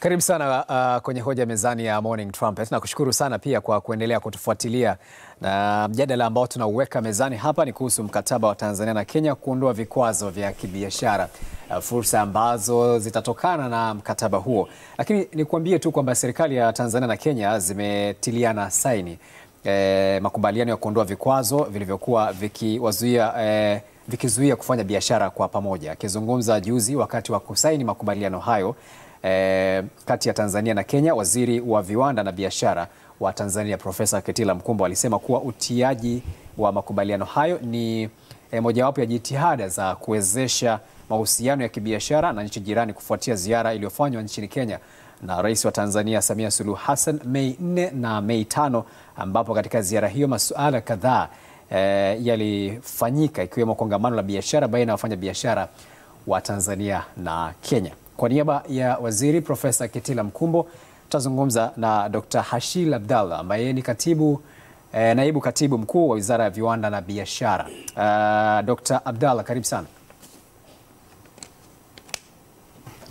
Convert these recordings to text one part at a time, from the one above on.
Karibu sana uh, kwenye hoja mezani ya Morning Trumpet. Nakushukuru sana pia kwa kuendelea kutufuatilia, na mjadala ambao tunauweka mezani hapa ni kuhusu mkataba wa Tanzania na Kenya kuondoa vikwazo vya kibiashara, uh, fursa ambazo zitatokana na mkataba huo. Lakini nikuambie tu kwamba serikali ya Tanzania na Kenya zimetiliana saini eh, makubaliano ya kuondoa vikwazo vilivyokuwa vikiwazuia eh, vikizuia kufanya biashara kwa pamoja. Akizungumza juzi wakati wa kusaini makubaliano hayo eh, kati ya Tanzania na Kenya, waziri wa viwanda na biashara wa Tanzania Profesa ketila Mkumbo alisema kuwa utiaji wa makubaliano hayo ni eh, mojawapo ya jitihada za kuwezesha mahusiano ya kibiashara na nchi jirani kufuatia ziara iliyofanywa nchini Kenya na Rais wa Tanzania Samia Suluhu Hassan Mei 4 na Mei 5, ambapo katika ziara hiyo masuala kadhaa eh, yalifanyika ikiwemo kongamano la biashara baina ya wafanyabiashara wa Tanzania na Kenya. Kwa niaba ya waziri Profesa Kitila Mkumbo tutazungumza na Dr. Hashil abdallah ambaye ni katibu e, naibu katibu mkuu wa Wizara ya Viwanda na Biashara. Uh, eh, Dr. Abdallah, karibu sana.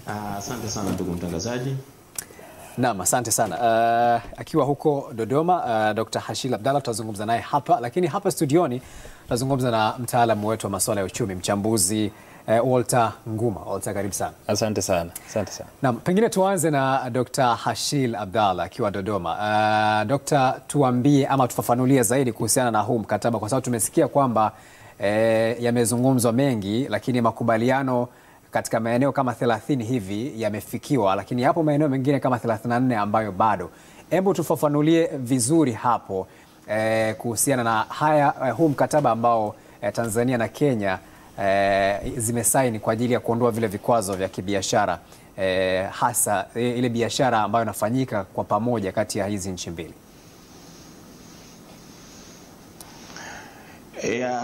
Ah, asante uh, sana ndugu mtangazaji. Naam, asante sana. Uh, akiwa huko Dodoma, uh, Dr. Hashil Abdallah tutazungumza naye hapa, lakini hapa studioni tutazungumza na mtaalamu wetu wa masuala ya uchumi, mchambuzi eh, Walter Nguma. Walter, karibu sana. Asante sana, asante sana. Na pengine tuanze na eh, Dr. Hashil Abdalla akiwa Dodoma. Uh, eh, Dr. tuambie ama tufafanulie zaidi kuhusiana na huu mkataba, kwa sababu tumesikia kwamba eh, yamezungumzwa mengi, lakini makubaliano katika maeneo kama 30 hivi yamefikiwa, lakini yapo maeneo mengine kama 34 ambayo bado. Hebu tufafanulie vizuri hapo eh, kuhusiana na haya eh, huu mkataba ambao eh, Tanzania na Kenya eh, zimesaini kwa ajili ya kuondoa vile vikwazo vya kibiashara eh, hasa eh, ile biashara ambayo inafanyika kwa pamoja kati ya hizi nchi mbili? Eh, ya,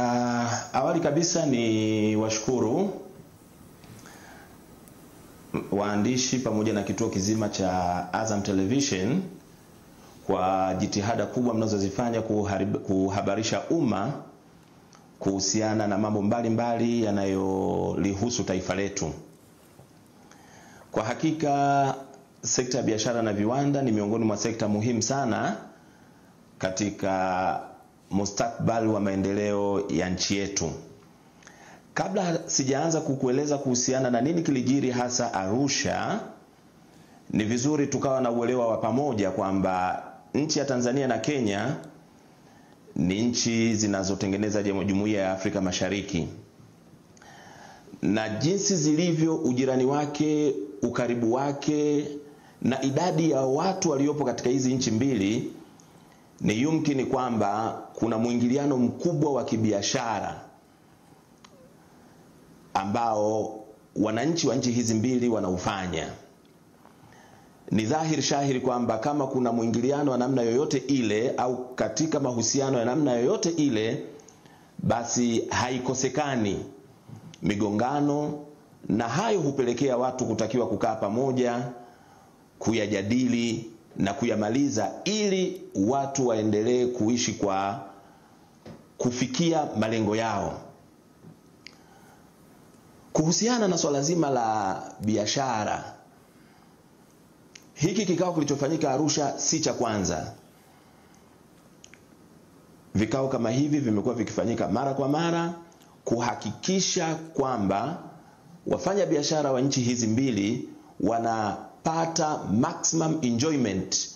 awali kabisa ni washukuru waandishi pamoja na kituo kizima cha Azam Television kwa jitihada kubwa mnazozifanya kuhabarisha umma kuhusiana na mambo mbalimbali yanayolihusu taifa letu. Kwa hakika sekta ya biashara na viwanda ni miongoni mwa sekta muhimu sana katika mustakbali wa maendeleo ya nchi yetu. Kabla sijaanza kukueleza kuhusiana na nini kilijiri hasa Arusha, ni vizuri tukawa na uelewa wa pamoja kwamba nchi ya Tanzania na Kenya ni nchi zinazotengeneza jumuiya ya Afrika Mashariki na jinsi zilivyo ujirani wake, ukaribu wake na idadi ya watu waliopo katika hizi nchi mbili, ni yumkini kwamba kuna mwingiliano mkubwa wa kibiashara ambao wananchi wa nchi hizi mbili wanaufanya. Ni dhahiri shahiri kwamba kama kuna mwingiliano wa namna yoyote ile au katika mahusiano ya namna yoyote ile, basi haikosekani migongano, na hayo hupelekea watu kutakiwa kukaa pamoja kuyajadili na kuyamaliza ili watu waendelee kuishi kwa kufikia malengo yao. Kuhusiana na swala zima la biashara hiki kikao kilichofanyika Arusha si cha kwanza. Vikao kama hivi vimekuwa vikifanyika mara kwa mara kuhakikisha kwamba wafanya biashara wa nchi hizi mbili wanapata maximum enjoyment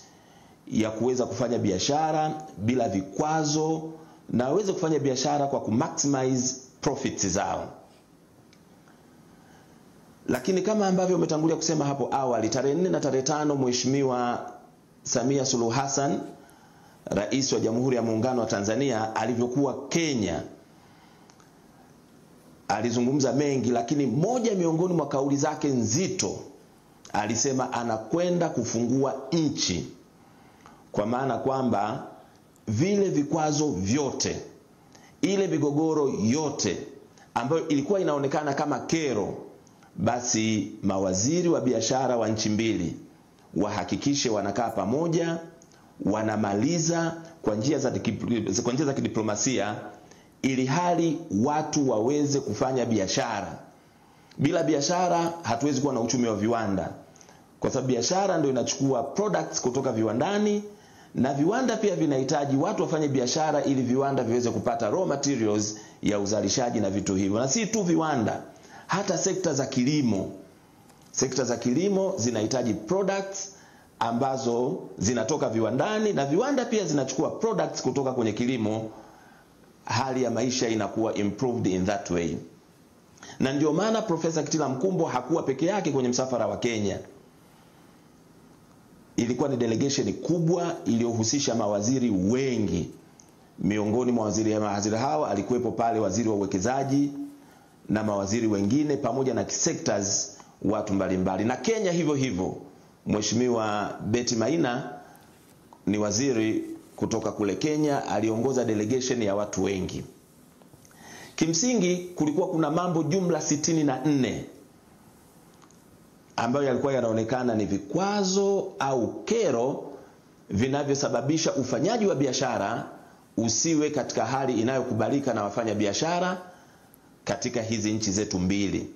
ya kuweza kufanya biashara bila vikwazo na waweze kufanya biashara kwa kumaximize profits zao. Lakini kama ambavyo umetangulia kusema hapo awali, tarehe nne na tarehe tano Mheshimiwa Samia Suluhu Hassan, Rais wa Jamhuri ya Muungano wa Tanzania, alivyokuwa Kenya alizungumza mengi, lakini moja miongoni mwa kauli zake nzito alisema anakwenda kufungua nchi, kwa maana kwamba vile vikwazo vyote, ile migogoro yote ambayo ilikuwa inaonekana kama kero basi mawaziri wa biashara wa nchi mbili wahakikishe wanakaa pamoja, wanamaliza kwa njia za, kwa njia za kidiplomasia ili hali watu waweze kufanya biashara. Bila biashara hatuwezi kuwa na uchumi wa viwanda, kwa sababu biashara ndio inachukua products kutoka viwandani, na viwanda pia vinahitaji watu wafanye biashara ili viwanda viweze kupata raw materials ya uzalishaji na vitu hivyo, na si tu viwanda hata sekta za kilimo. Sekta za kilimo zinahitaji products ambazo zinatoka viwandani na viwanda pia zinachukua products kutoka kwenye kilimo. Hali ya maisha inakuwa improved in that way, na ndio maana Profesa Kitila Mkumbo hakuwa peke yake kwenye msafara wa Kenya. Ilikuwa ni delegation kubwa iliyohusisha mawaziri wengi. Miongoni mwa waziri ya mawaziri hawa alikuwepo pale waziri wa uwekezaji na mawaziri wengine pamoja na sectors watu mbalimbali mbali. Na Kenya hivyo hivyo, Mheshimiwa Betty Maina ni waziri kutoka kule Kenya, aliongoza delegation ya watu wengi. Kimsingi kulikuwa kuna mambo jumla sitini na nne ambayo yalikuwa yanaonekana ni vikwazo au kero vinavyosababisha ufanyaji wa biashara usiwe katika hali inayokubalika na wafanya biashara katika hizi nchi zetu mbili.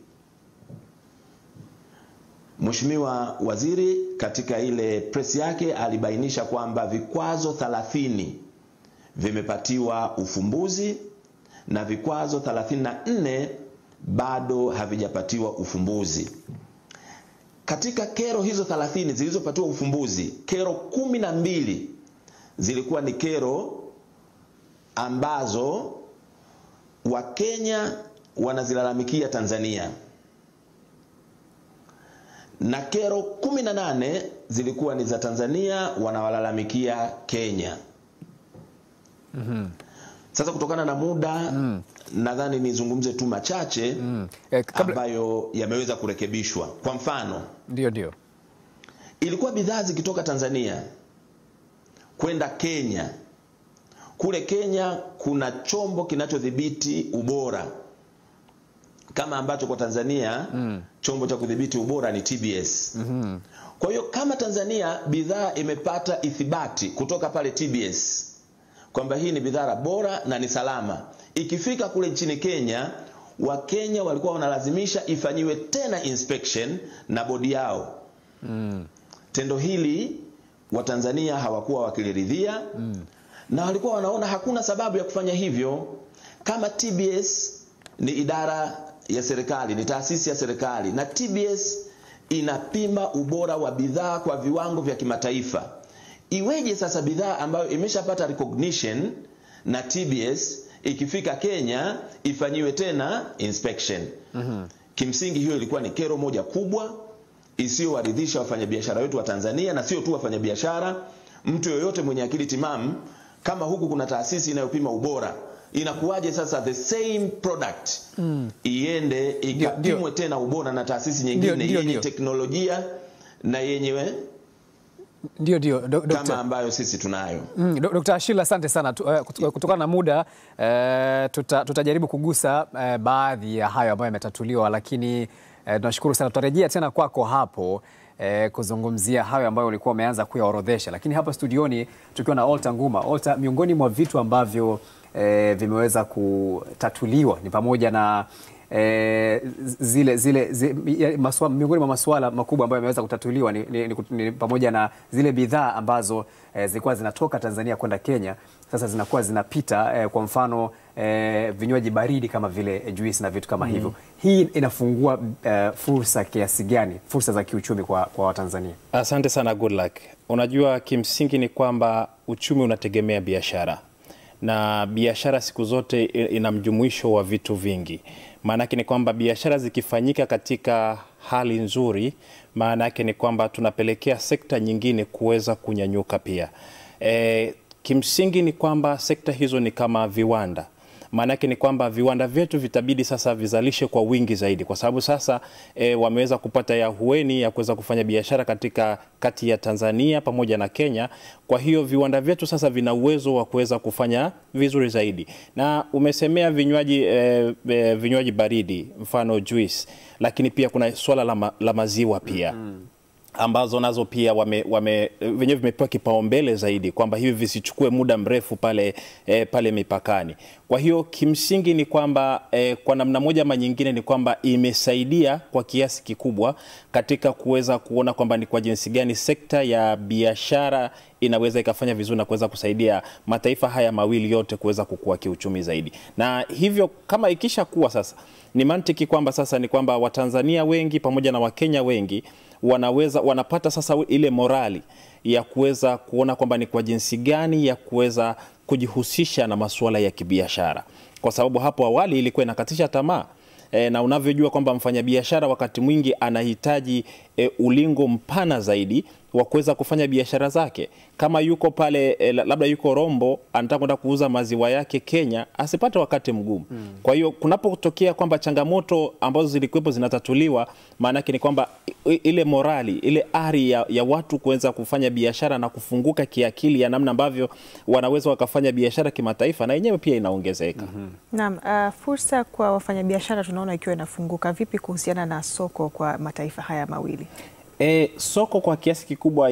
Mheshimiwa Waziri katika ile press yake alibainisha kwamba vikwazo 30 vimepatiwa ufumbuzi na vikwazo 34 bado havijapatiwa ufumbuzi. Katika kero hizo 30 zilizopatiwa ufumbuzi, kero kumi na mbili zilikuwa ni kero ambazo Wakenya wanazilalamikia Tanzania na kero 18 zilikuwa ni za Tanzania wanawalalamikia Kenya. mm -hmm. Sasa kutokana na muda mm. nadhani nizungumze tu machache mm. eh, kabla... ambayo yameweza kurekebishwa. Kwa mfano, ndio ndio ilikuwa bidhaa zikitoka Tanzania kwenda Kenya, kule Kenya kuna chombo kinachodhibiti ubora kama ambacho kwa Tanzania mm. chombo cha kudhibiti ubora ni TBS. Mm -hmm. Kwa hiyo kama Tanzania bidhaa imepata ithibati kutoka pale TBS kwamba hii ni bidhaa bora na ni salama, ikifika kule nchini Kenya Wakenya walikuwa wanalazimisha ifanyiwe tena inspection na bodi yao. Mm. Tendo hili Watanzania hawakuwa wakiliridhia mm. na walikuwa wanaona hakuna sababu ya kufanya hivyo. Kama TBS ni idara ya serikali, ni taasisi ya serikali, na TBS inapima ubora wa bidhaa kwa viwango vya kimataifa. Iweje sasa bidhaa ambayo imeshapata recognition na TBS ikifika Kenya ifanyiwe tena inspection? mm -hmm. Kimsingi hiyo ilikuwa ni kero moja kubwa isiyowaridhisha wafanyabiashara wetu wa Tanzania, na sio tu wafanyabiashara, mtu yoyote mwenye akili timamu. Kama huku kuna taasisi inayopima ubora inakuwaje sasa the same product mm. iende ikapimwe tena ubora na taasisi nyingine dio, dio, yenye teknolojia na yenyewe eh? ndio ndio kama ambayo sisi tunayo. Mm, Dr. Ashila, asante sana. Eh, kutokana na muda eh, tuta, tutajaribu kugusa baadhi ya hayo ambayo yametatuliwa, lakini tunashukuru sana, tutarejea tena kwako hapo kuzungumzia hayo ambayo ulikuwa umeanza kuyaorodhesha, lakini hapa studioni tukiwa na Olta Nguma. Olta, miongoni mwa vitu ambavyo e, vimeweza kutatuliwa ni pamoja na e, zile zile, zile maswa, miongoni mwa masuala makubwa ambayo yameweza kutatuliwa ni, ni, ni, ni pamoja na zile bidhaa ambazo e, zilikuwa zinatoka Tanzania kwenda Kenya sasa zinakuwa zinapita e, kwa mfano e, vinywaji baridi kama vile juisi na vitu kama mm. hivyo. Hii inafungua e, fursa kiasi gani, fursa za kiuchumi kwa, kwa Watanzania? Asante sana, good luck. Unajua kimsingi ni kwamba uchumi unategemea biashara na biashara siku zote ina mjumuisho wa vitu vingi. Maana yake ni kwamba biashara zikifanyika katika hali nzuri, maana yake ni kwamba tunapelekea sekta nyingine kuweza kunyanyuka pia. E, kimsingi ni kwamba sekta hizo ni kama viwanda maana yake ni kwamba viwanda vyetu vitabidi sasa vizalishe kwa wingi zaidi, kwa sababu sasa e, wameweza kupata ya hueni ya kuweza kufanya biashara katika kati ya Tanzania pamoja na Kenya. Kwa hiyo viwanda vyetu sasa vina uwezo wa kuweza kufanya vizuri zaidi, na umesemea vinywaji e, e, vinywaji baridi mfano juice, lakini pia kuna swala la, ma, la maziwa pia mm -hmm ambazo nazo pia wame, wame, wenyewe vimepewa kipaumbele zaidi kwamba hivi visichukue muda mrefu pale, e, pale mipakani. Kwa hiyo kimsingi ni kwamba e, kwa namna moja ama nyingine ni kwamba imesaidia kwa kiasi kikubwa katika kuweza kuona kwamba ni kwa jinsi gani sekta ya biashara inaweza ikafanya vizuri na kuweza kusaidia mataifa haya mawili yote kuweza kukua kiuchumi zaidi. Na hivyo kama ikisha kuwa sasa, ni mantiki kwamba sasa ni kwamba Watanzania wengi pamoja na Wakenya wengi wanaweza wanapata sasa ile morali ya kuweza kuona kwamba ni kwa jinsi gani ya kuweza kujihusisha na masuala ya kibiashara, kwa sababu hapo awali ilikuwa inakatisha tamaa e, na unavyojua kwamba mfanyabiashara wakati mwingi anahitaji e, ulingo mpana zaidi wa kuweza kufanya biashara zake. Kama yuko pale e, labda yuko Rombo anataka kwenda kuuza maziwa yake Kenya, asipate wakati mgumu mm. Kwa hiyo kunapotokea kwamba changamoto ambazo zilikuwepo zinatatuliwa, maana ni kwamba ile morali ile ari ya, ya watu kuweza kufanya biashara na kufunguka kiakili ya namna ambavyo wanaweza wakafanya biashara kimataifa na yenyewe pia inaongezeka. mm -hmm. Naam, uh, fursa kwa wafanyabiashara tunaona ikiwa inafunguka. Vipi kuhusiana na soko kwa mataifa haya mawili? E, soko kwa kiasi kikubwa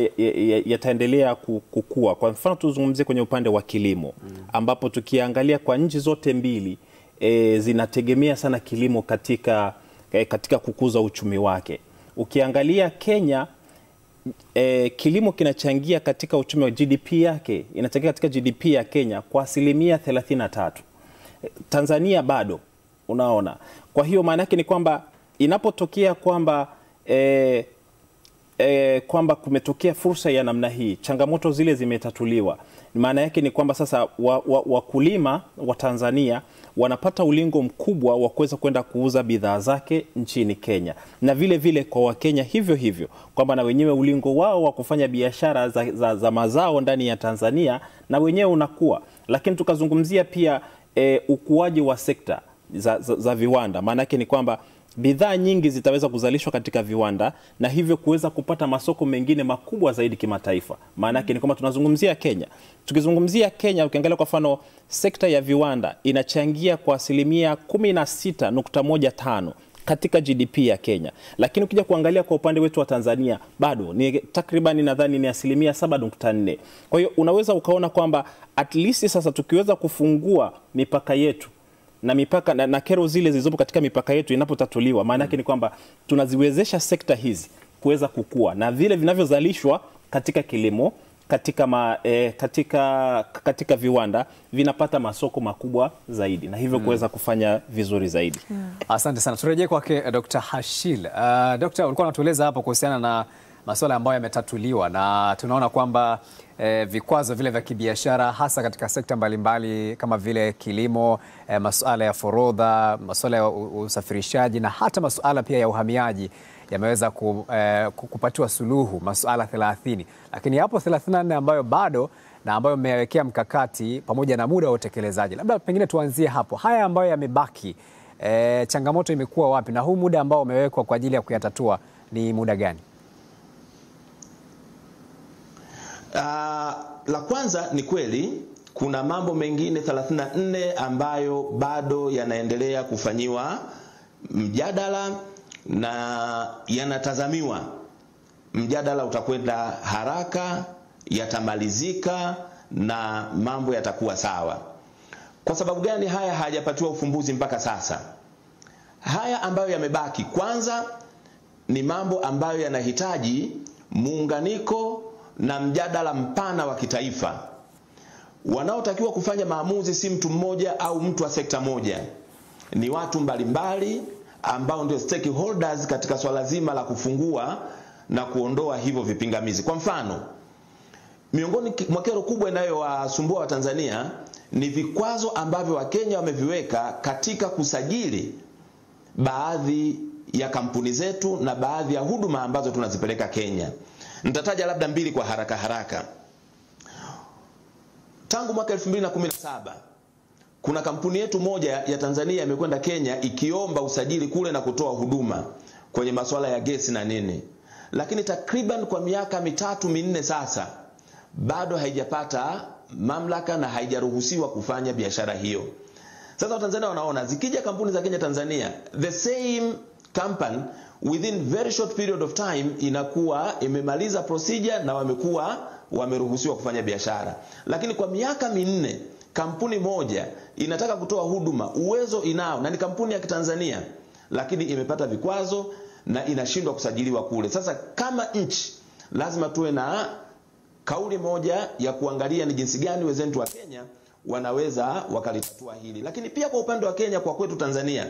yataendelea kukua. Kwa mfano tuzungumzie kwenye upande wa kilimo mm. ambapo tukiangalia kwa nchi zote mbili e, zinategemea sana kilimo katika, e, katika kukuza uchumi wake. Ukiangalia Kenya e, kilimo kinachangia katika uchumi wa GDP yake, inachangia katika GDP ya Kenya kwa asilimia 33. Tanzania bado unaona. Kwa hiyo maana yake ni kwamba inapotokea kwamba e, e, kwamba kumetokea fursa ya namna hii, changamoto zile zimetatuliwa, maana yake ni kwamba sasa wakulima wa, wa, wa Tanzania wanapata ulingo mkubwa wa kuweza kwenda kuuza bidhaa zake nchini Kenya na vile vile kwa Wakenya hivyo hivyo, kwamba na wenyewe ulingo wao wa kufanya biashara za, za, za mazao ndani ya Tanzania na wenyewe unakuwa, lakini tukazungumzia pia e, ukuaji wa sekta za, za, za viwanda, maana yake ni kwamba bidhaa nyingi zitaweza kuzalishwa katika viwanda na hivyo kuweza kupata masoko mengine makubwa zaidi kimataifa. Maana yake ni kwamba tunazungumzia Kenya. Tukizungumzia Kenya, ukiangalia kwa mfano sekta ya viwanda inachangia kwa asilimia 16.15 katika GDP ya Kenya, lakini ukija kuangalia kwa upande wetu wa Tanzania bado ni takriban nadhani ni asilimia 7.4. Kwa hiyo unaweza ukaona kwamba at least sasa tukiweza kufungua mipaka yetu na mipaka na, na kero zile zilizopo katika mipaka yetu inapotatuliwa, maana yake mm. ni kwamba tunaziwezesha sekta hizi kuweza kukua na vile vinavyozalishwa katika kilimo katika, ma, eh, katika, katika viwanda vinapata masoko makubwa zaidi na hivyo hmm. kuweza kufanya vizuri zaidi. Yeah. Asante sana. Turejee kwake eh, Dr. Hashil. Uh, ah, Dr. ulikuwa unatueleza hapo kuhusiana na masuala ambayo yametatuliwa na tunaona kwamba E, vikwazo vile vya kibiashara hasa katika sekta mbalimbali mbali, kama vile kilimo e, eh, masuala ya forodha, masuala ya usafirishaji na hata masuala pia ya uhamiaji yameweza ku, e, kupatiwa suluhu masuala 30, lakini yapo 34 ambayo bado na ambayo mmeyawekea mkakati pamoja na muda wa utekelezaji. Labda pengine tuanzie hapo, haya ambayo yamebaki, e, changamoto imekuwa wapi na huu muda ambao umewekwa kwa ajili ya kuyatatua ni muda gani? Ah, la kwanza ni kweli kuna mambo mengine 34 ambayo bado yanaendelea kufanyiwa mjadala na yanatazamiwa mjadala utakwenda haraka, yatamalizika na mambo yatakuwa sawa. Kwa sababu gani haya hayajapatiwa ufumbuzi mpaka sasa? Haya ambayo yamebaki, kwanza ni mambo ambayo yanahitaji muunganiko na mjadala mpana wa kitaifa. Wanaotakiwa kufanya maamuzi si mtu mmoja au mtu wa sekta moja, ni watu mbalimbali ambao ndio stakeholders katika swala zima la kufungua na kuondoa hivyo vipingamizi. Kwa mfano, miongoni mwa kero kubwa inayowasumbua Watanzania ni vikwazo ambavyo Wakenya wameviweka katika kusajili baadhi ya kampuni zetu na baadhi ya huduma ambazo tunazipeleka Kenya. Nitataja labda mbili kwa haraka haraka. Tangu mwaka 2017 kuna kampuni yetu moja ya Tanzania imekwenda Kenya ikiomba usajili kule na kutoa huduma kwenye masuala ya gesi na nini, lakini takriban kwa miaka mitatu minne sasa bado haijapata mamlaka na haijaruhusiwa kufanya biashara hiyo. Sasa Watanzania wanaona zikija kampuni za Kenya Tanzania, the same company within very short period of time inakuwa imemaliza procedure na wamekuwa wameruhusiwa kufanya biashara. Lakini kwa miaka minne kampuni moja inataka kutoa huduma, uwezo inao na ni kampuni ya Kitanzania, lakini imepata vikwazo na inashindwa kusajiliwa kule. Sasa kama nchi lazima tuwe na kauli moja ya kuangalia ni jinsi gani wenzetu wa Kenya wanaweza wakalitatua hili, lakini pia kwa upande wa Kenya kwa kwetu Tanzania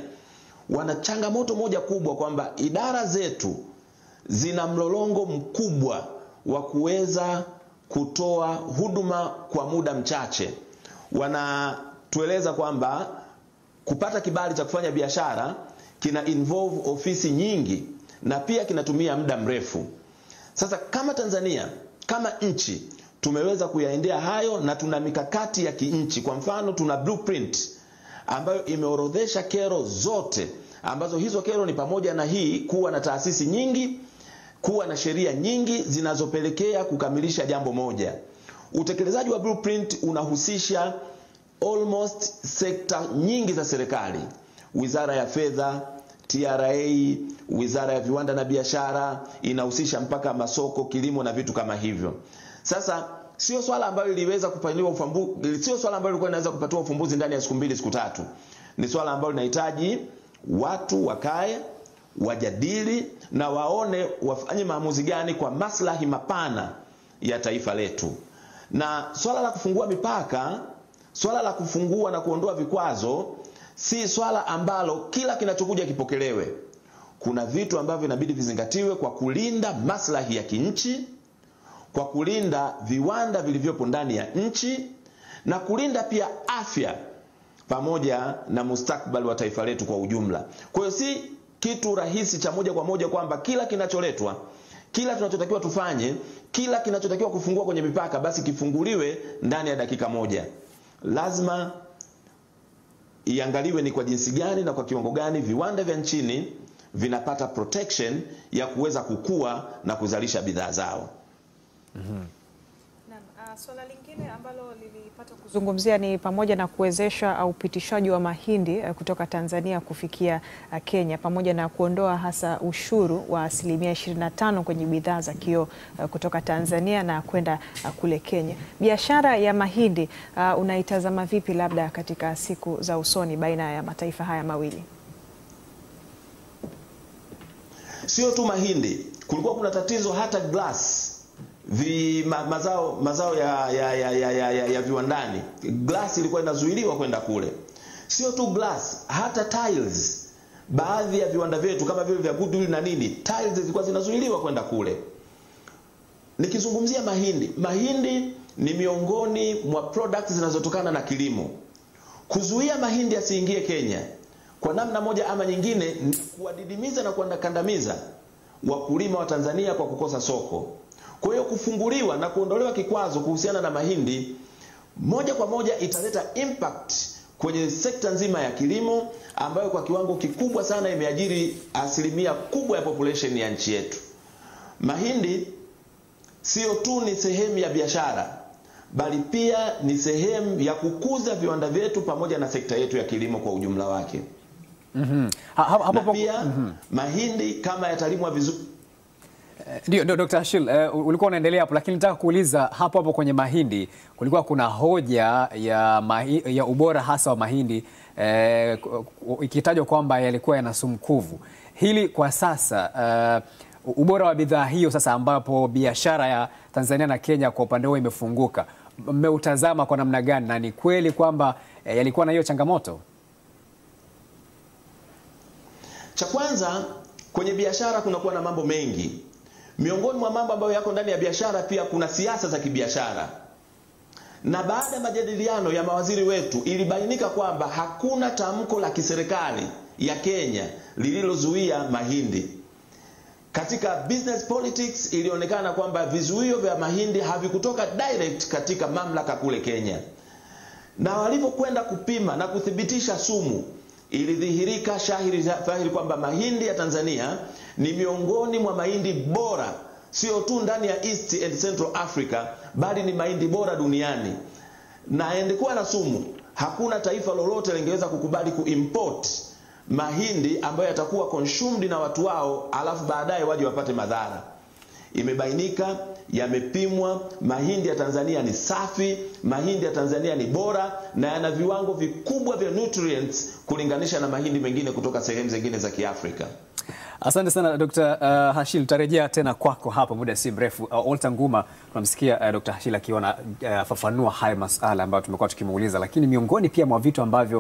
wana changamoto moja kubwa kwamba idara zetu zina mlolongo mkubwa wa kuweza kutoa huduma kwa muda mchache. Wanatueleza kwamba kupata kibali cha kufanya biashara kina involve ofisi nyingi na pia kinatumia muda mrefu. Sasa kama Tanzania kama nchi tumeweza kuyaendea hayo na tuna mikakati ya kinchi. Kwa mfano, tuna blueprint ambayo imeorodhesha kero zote ambazo hizo kero ni pamoja na hii kuwa na taasisi nyingi, kuwa na sheria nyingi zinazopelekea kukamilisha jambo moja. Utekelezaji wa blueprint unahusisha almost sekta nyingi za serikali: Wizara ya Fedha, TRA, Wizara ya Viwanda na Biashara, inahusisha mpaka masoko, kilimo na vitu kama hivyo. Sasa sio swala ambalo liliweza kupatiwa ufumbuzi, sio swala ambalo lilikuwa linaweza kupatiwa ufumbuzi ndani ya siku mbili siku tatu. Ni swala ambalo linahitaji watu wakae wajadili na waone wafanye maamuzi gani kwa maslahi mapana ya taifa letu. Na swala la kufungua mipaka, swala la kufungua na kuondoa vikwazo si swala ambalo kila kinachokuja kipokelewe. Kuna vitu ambavyo inabidi vizingatiwe kwa kulinda maslahi ya kinchi kwa kulinda viwanda vilivyopo ndani ya nchi na kulinda pia afya pamoja na mustakbali wa taifa letu kwa ujumla. Kwa hiyo si kitu rahisi cha moja kwa moja kwamba kila kinacholetwa, kila tunachotakiwa tufanye, kila kinachotakiwa kufungua kwenye mipaka basi kifunguliwe ndani ya dakika moja. Lazima iangaliwe ni kwa jinsi gani na kwa kiwango gani viwanda vya nchini vinapata protection ya kuweza kukua na kuzalisha bidhaa zao mm -hmm. Swala lingine ambalo lilipata kuzungumzia ni pamoja na kuwezesha ah, upitishaji wa mahindi eh, kutoka Tanzania kufikia ah, Kenya pamoja na kuondoa hasa ushuru wa asilimia 25 kwenye bidhaa za kioo eh, kutoka Tanzania na kwenda kule Kenya. Biashara ya mahindi unaitazama vipi labda katika siku za usoni baina ya mataifa haya mawili? Sio tu mahindi, kulikuwa kuna tatizo hata glass vi, ma, mazao, mazao ya, ya, ya, ya, ya, ya, ya viwandani. Glass ilikuwa inazuiliwa kwenda kule, sio tu glass, hata tiles. Baadhi ya viwanda vyetu kama vile vya Goodwill na nini, tiles zilikuwa zinazuiliwa kwenda kule. Nikizungumzia mahindi, mahindi ni miongoni mwa products zinazotokana na kilimo. Kuzuia mahindi asiingie Kenya kwa namna moja ama nyingine ni kuwadidimiza na kuandakandamiza wakulima wa Tanzania kwa kukosa soko. Kwa hiyo kufunguliwa na kuondolewa kikwazo kuhusiana na mahindi moja kwa moja italeta impact kwenye sekta nzima ya kilimo ambayo kwa kiwango kikubwa sana imeajiri asilimia kubwa ya population ya nchi yetu. Mahindi sio tu ni sehemu ya biashara bali pia ni sehemu ya kukuza viwanda vyetu pamoja na sekta yetu ya kilimo kwa ujumla wake. Mm -hmm. Ha, ha, ha, na pia mm -hmm. mahindi kama yatalimwa vizuri ndio, ndio Dr. Ashil, uh, ulikuwa unaendelea hapo, lakini nataka kuuliza hapo hapo kwenye mahindi kulikuwa kuna hoja ya, mahi, ya ubora hasa wa mahindi uh, ikitajwa kwamba yalikuwa yana sumu kuvu. Hili kwa sasa uh, ubora wa bidhaa hiyo sasa ambapo biashara ya Tanzania na Kenya kwa upande huo imefunguka, mmeutazama kwa namna gani na ni kweli kwamba uh, yalikuwa na hiyo changamoto? Cha kwanza kwenye biashara kunakuwa na mambo mengi Miongoni mwa mambo ambayo yako ndani ya biashara pia kuna siasa za kibiashara. Na baada ya majadiliano ya mawaziri wetu, ilibainika kwamba hakuna tamko la kiserikali ya Kenya lililozuia mahindi. Katika business politics ilionekana kwamba vizuio vya mahindi havikutoka direct katika mamlaka kule Kenya, na walipokwenda kupima na kuthibitisha sumu ilidhihirika shahiri fahiri kwamba mahindi ya Tanzania ni miongoni mwa mahindi bora, sio tu ndani ya East and Central Africa, bali ni mahindi bora duniani na yangekuwa na sumu, hakuna taifa lolote lingeweza kukubali kuimport mahindi ambayo yatakuwa consumed na watu wao, alafu baadaye waje wapate madhara imebainika, yamepimwa. Mahindi ya Tanzania ni safi, mahindi ya Tanzania ni bora na yana viwango vikubwa vya nutrients kulinganisha na mahindi mengine kutoka sehemu zingine za Kiafrika. Asante sana d uh, Hashil, tutarejea tena kwako hapa muda si mrefu. Uh, Walter Nguma tunamsikia uh, Dkt. Hashil akiwa anafafanua uh, haya masala ambayo tumekuwa tukimuuliza, lakini miongoni pia mwa vitu ambavyo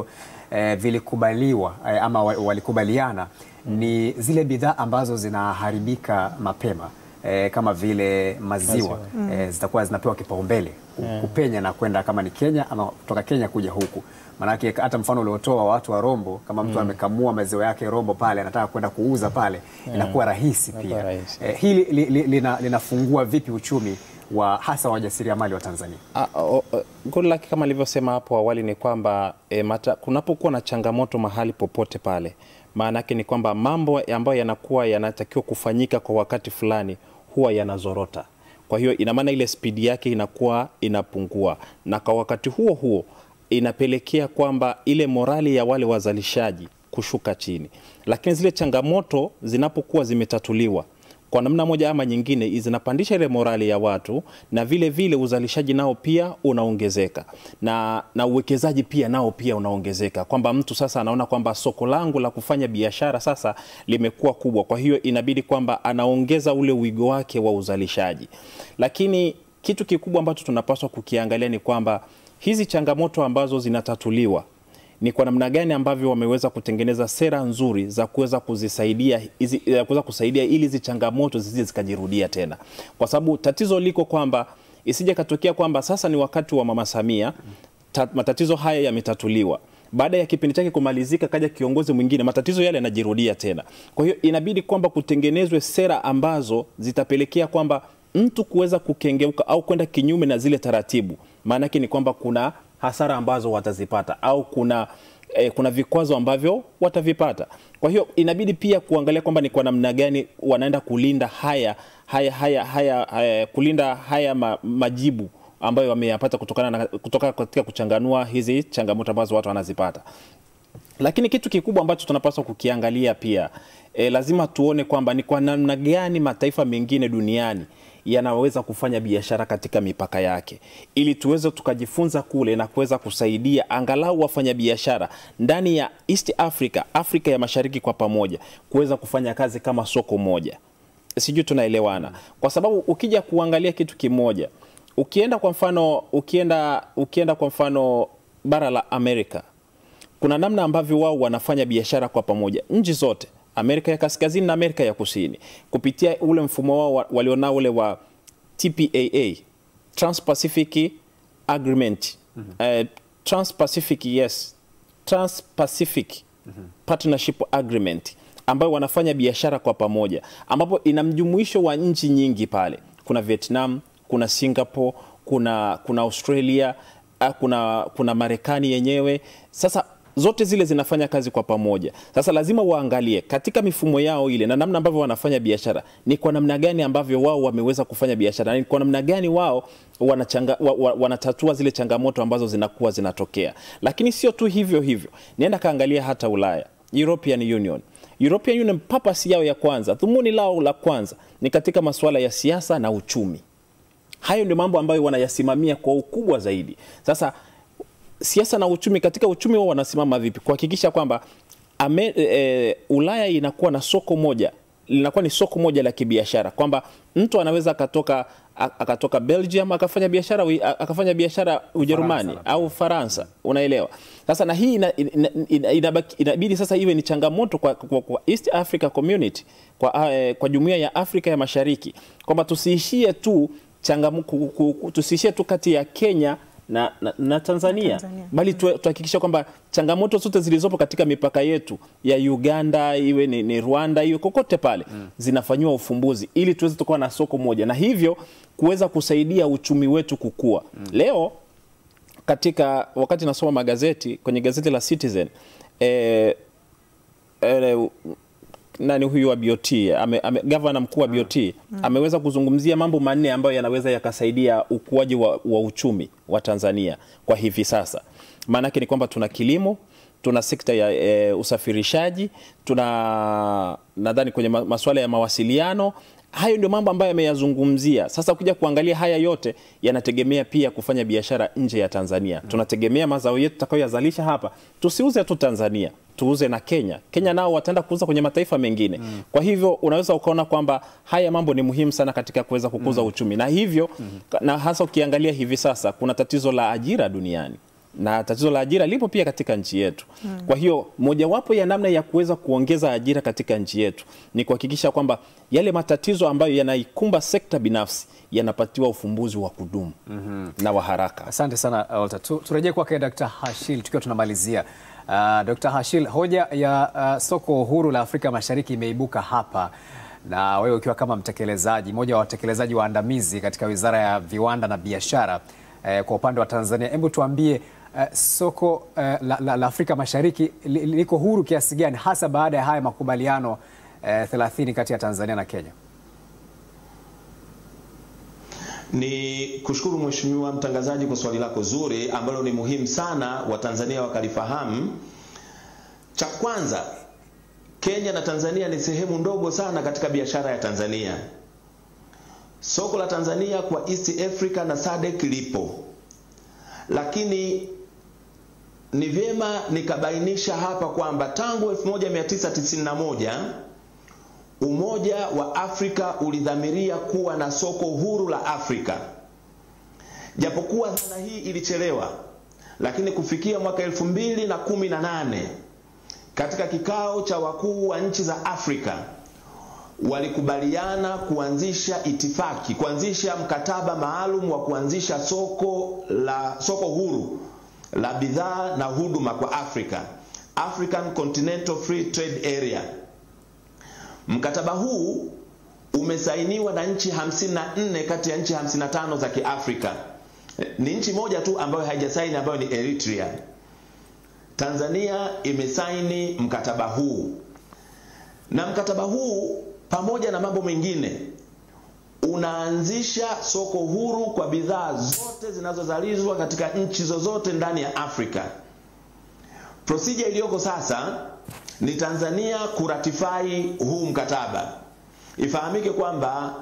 uh, vilikubaliwa uh, ama walikubaliana ni zile bidhaa ambazo zinaharibika mapema eh, kama vile maziwa eh, mm. eh, zitakuwa zinapewa kipaumbele yeah. kupenya na kwenda kama ni Kenya ama kutoka Kenya kuja huku Manake hata mfano uliotoa watu wa Rombo, kama mtu mm. amekamua maziwa yake Rombo pale anataka kwenda kuuza pale yeah. inakuwa rahisi pia rahisi. Eh, hili li, li, lina, linafungua vipi uchumi wa hasa wajasiriamali wa Tanzania? Uh, ah, uh, good luck kama alivyosema hapo awali ni kwamba e, mata, kunapokuwa na changamoto mahali popote pale, maana ni kwamba mambo ambayo yanakuwa yanatakiwa kufanyika kwa wakati fulani huwa yanazorota. Kwa hiyo ina maana ile spidi yake inakuwa inapungua, na kwa wakati huo huo inapelekea kwamba ile morali ya wale wazalishaji kushuka chini. Lakini zile changamoto zinapokuwa zimetatuliwa kwa namna moja ama nyingine zinapandisha ile morali ya watu, na vile vile uzalishaji nao pia unaongezeka, na na uwekezaji pia nao pia unaongezeka, kwamba mtu sasa anaona kwamba soko langu la kufanya biashara sasa limekuwa kubwa, kwa hiyo inabidi kwamba anaongeza ule wigo wake wa uzalishaji. Lakini kitu kikubwa ambacho tunapaswa kukiangalia ni kwamba hizi changamoto ambazo zinatatuliwa ni kwa namna gani ambavyo wameweza kutengeneza sera nzuri za kuweza kuzisaidia eh, kuweza kusaidia ili hizi changamoto zisije zikajirudia tena, kwa sababu tatizo liko kwamba isije katokea kwamba sasa ni wakati wa Mama Samia ta, matatizo haya yametatuliwa baada ya kipindi chake kumalizika, kaja kiongozi mwingine, matatizo yale yanajirudia tena. Kwa hiyo inabidi kwamba kutengenezwe sera ambazo zitapelekea kwamba mtu kuweza kukengeuka au kwenda kinyume na zile taratibu. Maanake ni kwamba kuna hasara ambazo watazipata au kuna eh, kuna vikwazo ambavyo watavipata. Kwa hiyo inabidi pia kuangalia kwamba ni kwa namna gani wanaenda kulinda haya haya haya haya, haya eh, kulinda haya ma, majibu ambayo wameyapata kutokana na kutoka katika kuchanganua hizi changamoto ambazo watu wanazipata. Lakini kitu kikubwa ambacho tunapaswa kukiangalia pia e, lazima tuone kwamba ni kwa namna gani mataifa mengine duniani yanaweza kufanya biashara katika mipaka yake, ili tuweze tukajifunza kule na kuweza kusaidia angalau wafanyabiashara ndani ya East Africa, Afrika ya Mashariki kwa pamoja kuweza kufanya kazi kama soko moja. Sijui tunaelewana, kwa sababu ukija kuangalia kitu kimoja, ukienda kwa mfano, ukienda, ukienda kwa mfano bara la Amerika, kuna namna ambavyo wao wanafanya biashara kwa pamoja nchi zote Amerika ya Kaskazini na Amerika ya Kusini kupitia ule mfumo wao walionao ule wa TPAA, Trans-Pacific Agreement. Mm -hmm. uh, Trans-Pacific, yes. Trans-Pacific mm -hmm. Partnership Agreement ambayo wanafanya biashara kwa pamoja, ambapo ina mjumuisho wa nchi nyingi pale. Kuna Vietnam, kuna Singapore, kuna, kuna Australia, ah, kuna, kuna Marekani yenyewe. Sasa zote zile zinafanya kazi kwa pamoja. Sasa lazima waangalie katika mifumo yao ile na namna ambavyo wanafanya biashara, ni kwa namna gani ambavyo wao wameweza kufanya biashara, ni kwa namna gani wao wanachanga, wa, wa, wanatatua zile changamoto ambazo zinakuwa zinatokea. Lakini sio tu hivyo hivyo, nenda kaangalia hata Ulaya, European Union. European Union purpose yao ya kwanza, dhumuni lao la kwanza ni katika masuala ya siasa na uchumi. Hayo ndio mambo ambayo wanayasimamia kwa ukubwa zaidi. Sasa siasa na uchumi, katika uchumi wao wanasimama vipi kuhakikisha kwamba ame, e, e, Ulaya inakuwa na soko moja linakuwa ni soko moja la kibiashara kwamba mtu anaweza akatoka akatoka Belgium akafanya biashara akafanya biashara Ujerumani Faransa, au Faransa, unaelewa. Sasa na hii inabidi ina, ina, ina, ina sasa iwe ni changamoto kwa, kwa, kwa East Africa Community kwa, eh, kwa jumuiya ya Afrika ya Mashariki kwamba tusiishie tu changamu, tusiishie tu kati ya Kenya na, na, na Tanzania, Tanzania. bali mm. tuhakikisha kwamba changamoto zote zilizopo katika mipaka yetu ya Uganda iwe ni, ni Rwanda iwe kokote pale mm. zinafanyiwa ufumbuzi ili tuweze tukawa na soko moja na hivyo kuweza kusaidia uchumi wetu kukua mm. Leo katika wakati nasoma magazeti kwenye gazeti la Citizen eh, eh, nani huyu wa BOT ame, ame, gavana mkuu wa BOT mm. ameweza kuzungumzia mambo manne ambayo yanaweza yakasaidia ukuaji wa, wa uchumi wa Tanzania kwa hivi sasa. Maanake ni kwamba tuna kilimo, tuna sekta ya e, usafirishaji, tuna nadhani kwenye masuala ya mawasiliano hayo ndio mambo ambayo ameyazungumzia. Sasa ukija kuangalia haya yote yanategemea pia kufanya biashara nje ya Tanzania. Tunategemea mazao yetu tutakayoyazalisha hapa tusiuze tu Tanzania, tuuze na Kenya. Kenya nao wataenda kuuza kwenye mataifa mengine mm. Kwa hivyo unaweza ukaona kwamba haya mambo ni muhimu sana katika kuweza kukuza mm. uchumi na hivyo mm-hmm. na hasa ukiangalia hivi sasa kuna tatizo la ajira duniani na tatizo la ajira lipo pia katika nchi yetu. Hmm. Kwa hiyo mojawapo ya namna ya kuweza kuongeza ajira katika nchi yetu ni kuhakikisha kwamba yale matatizo ambayo yanaikumba sekta binafsi yanapatiwa ufumbuzi wa kudumu mm -hmm. na wa haraka. Asante sana uh, Walter. Turejee kwake Dr. Hashil tukiwa tunamalizia. Uh, Dr. Hashil, hoja ya uh, soko huru la Afrika Mashariki imeibuka hapa na wewe ukiwa kama mtekelezaji, mmoja wa watekelezaji waandamizi katika Wizara ya Viwanda na Biashara eh, kwa upande wa Tanzania, hebu tuambie Eh, soko uh, la, la, la Afrika Mashariki liko huru kiasi gani hasa baada ya haya makubaliano uh, eh, 30 kati ya Tanzania na Kenya? Ni kushukuru Mheshimiwa mtangazaji kwa swali lako zuri ambalo ni muhimu sana Watanzania wakalifahamu. Cha kwanza, Kenya na Tanzania ni sehemu ndogo sana katika biashara ya Tanzania. Soko la Tanzania kwa East Africa na SADC lipo, lakini ni vyema nikabainisha hapa kwamba tangu 1991 Umoja wa Afrika ulidhamiria kuwa na soko huru la Afrika. Japokuwa dhana hii ilichelewa, lakini kufikia mwaka 2018 katika kikao cha wakuu wa nchi za Afrika walikubaliana kuanzisha itifaki, kuanzisha mkataba maalum wa kuanzisha soko la soko huru la bidhaa na huduma kwa Afrika, African Continental Free Trade Area. Mkataba huu umesainiwa na nchi 54 kati ya nchi 55 za Kiafrika. Ni nchi moja tu ambayo haijasaini ambayo ni Eritrea. Tanzania imesaini mkataba huu, na mkataba huu pamoja na mambo mengine unaanzisha soko huru kwa bidhaa zote zinazozalizwa katika nchi zozote ndani ya Afrika. Procedure iliyoko sasa ni Tanzania kuratifai huu mkataba. Ifahamike kwamba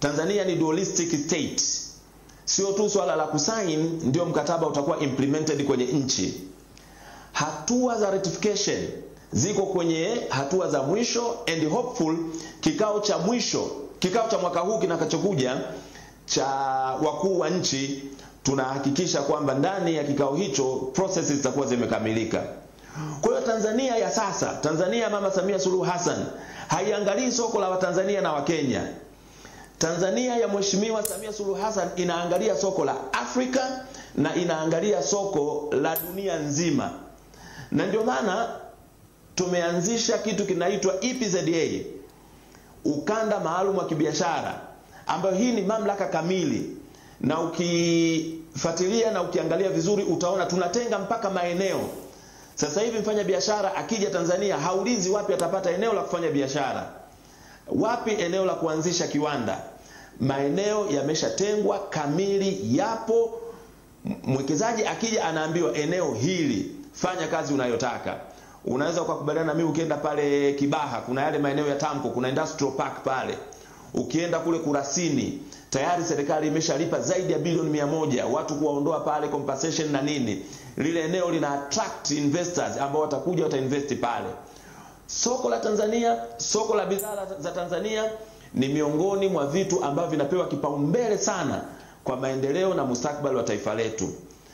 Tanzania ni dualistic state. Sio tu swala la kusign ndio mkataba utakuwa implemented kwenye nchi. Hatua za ratification ziko kwenye hatua za mwisho and hopeful kikao cha mwisho Kikao cha mwaka huu kinakachokuja cha wakuu wa nchi, tunahakikisha kwamba ndani ya kikao hicho processes zitakuwa zimekamilika. Kwa hiyo Tanzania ya sasa, Tanzania Mama Samia Suluhu Hassan haiangalii soko la Watanzania na Wakenya. Tanzania ya Mheshimiwa Samia Suluhu Hassan inaangalia soko la Afrika na inaangalia soko la dunia nzima, na ndio maana tumeanzisha kitu kinaitwa EPZA ukanda maalum wa kibiashara ambayo hii ni mamlaka kamili, na ukifuatilia na ukiangalia vizuri utaona tunatenga mpaka maeneo. Sasa hivi mfanya biashara akija Tanzania haulizi wapi atapata eneo la kufanya biashara, wapi eneo la kuanzisha kiwanda. Maeneo yameshatengwa kamili, yapo. Mwekezaji akija anaambiwa eneo hili, fanya kazi unayotaka unaweza ukakubaliana na mimi ukienda pale Kibaha, kuna yale maeneo ya Tamko, kuna industrial park pale. Ukienda kule Kurasini, tayari serikali imeshalipa zaidi ya bilioni mia moja watu kuwaondoa pale compensation na nini. Lile eneo lina attract investors ambao watakuja watainvest pale. Soko la Tanzania, soko la bidhaa za Tanzania ni miongoni mwa vitu ambavyo vinapewa kipaumbele sana kwa maendeleo na mustakabali wa taifa letu.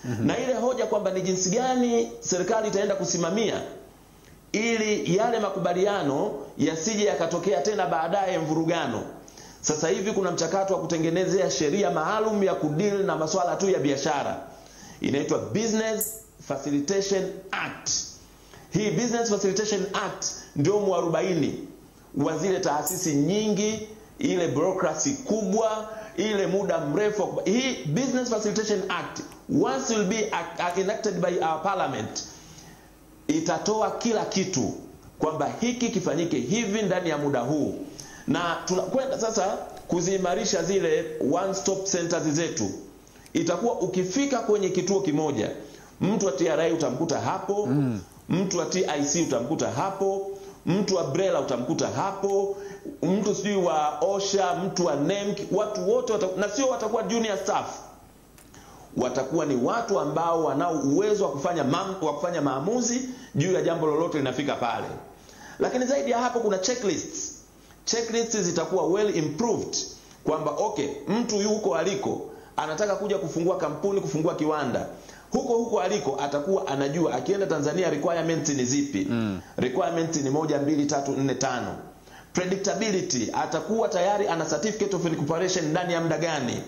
Mm -hmm. Na ile hoja kwamba ni jinsi gani serikali itaenda kusimamia ili yale makubaliano yasije yakatokea tena baadaye mvurugano. Sasa hivi kuna mchakato wa kutengenezea sheria maalum ya kudili na masuala tu ya biashara, inaitwa Business Facilitation Act. Hii Business Facilitation Act ndio mwarobaini wa zile taasisi nyingi, ile bureaucracy kubwa, ile muda mrefu. Hii Business Facilitation Act once will be enacted by our parliament itatoa kila kitu kwamba hiki kifanyike hivi ndani ya muda huu, na tunakwenda sasa kuziimarisha zile one stop centers zetu. Itakuwa ukifika kwenye kituo kimoja, mtu wa TRI utamkuta hapo mm. mtu wa TIC utamkuta hapo mtu wa Brela utamkuta hapo, mtu sijui wa Osha, mtu wa nemk watu wote na sio watakuwa junior staff watakuwa ni watu ambao wanao uwezo wa kufanya, mam, wa kufanya maamuzi juu ya jambo lolote linafika pale. Lakini zaidi ya hapo kuna checklists. Checklists zitakuwa well improved kwamba okay, mtu yuko aliko anataka kuja kufungua kampuni, kufungua kiwanda huko huko aliko atakuwa anajua akienda Tanzania requirements ni zipi. Mm. Requirements ni moja, mbili, tatu, nne, tano. Predictability, atakuwa tayari ana certificate of incorporation ndani ya muda gani?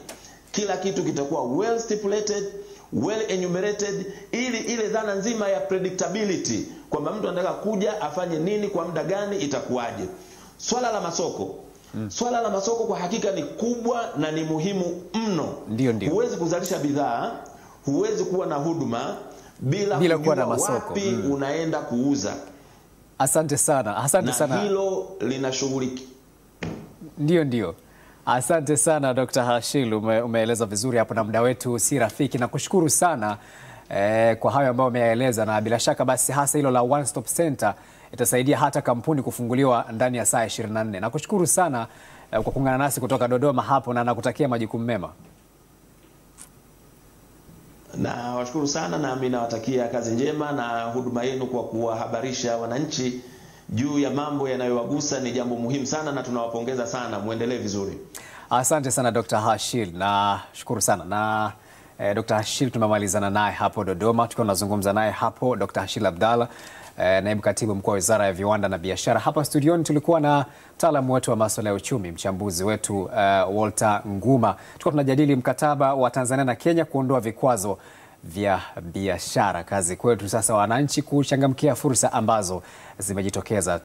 kila kitu kitakuwa well stipulated well enumerated, ili ile dhana nzima ya predictability kwamba mtu anataka kuja afanye nini kwa muda gani itakuwaje. Swala la masoko mm. Swala la masoko kwa hakika ni kubwa na ni muhimu mno. Ndio, ndio. Huwezi kuzalisha bidhaa, huwezi kuwa na huduma bila, bila kuwa na masoko. Wapi mm. unaenda kuuza. Asante sana, asante na sana. Hilo linashughuliki Ndio, ndio. Asante sana Dr. Hashil, ume, umeeleza vizuri hapo na muda wetu si rafiki, na kushukuru sana eh, kwa hayo ambayo umeyaeleza, na bila shaka basi hasa hilo la one stop center itasaidia hata kampuni kufunguliwa ndani ya saa 24. Nakushukuru sana eh, kwa kuungana nasi kutoka Dodoma hapo, na nakutakia majukumu mema. Na washukuru sana, nami nawatakia kazi njema na huduma yenu kwa kuwahabarisha wananchi juu ya mambo yanayowagusa ni jambo muhimu sana na tunawapongeza sana, muendelee vizuri. Asante sana Dr. Hashil, na shukuru sana na eh, Dr. Hashil tumemalizana naye hapo Dodoma, tukiwa tunazungumza naye hapo Dr. Hashil Abdalla eh, naibu katibu mkuu wa Wizara ya Viwanda na Biashara. Hapa studioni tulikuwa na mtaalamu wetu wa masuala ya uchumi, mchambuzi wetu uh, Walter Nguma, tukiwa tunajadili mkataba wa Tanzania na Kenya kuondoa vikwazo vya biashara. Kazi kwetu sasa wananchi kuchangamkia fursa ambazo zimejitokeza.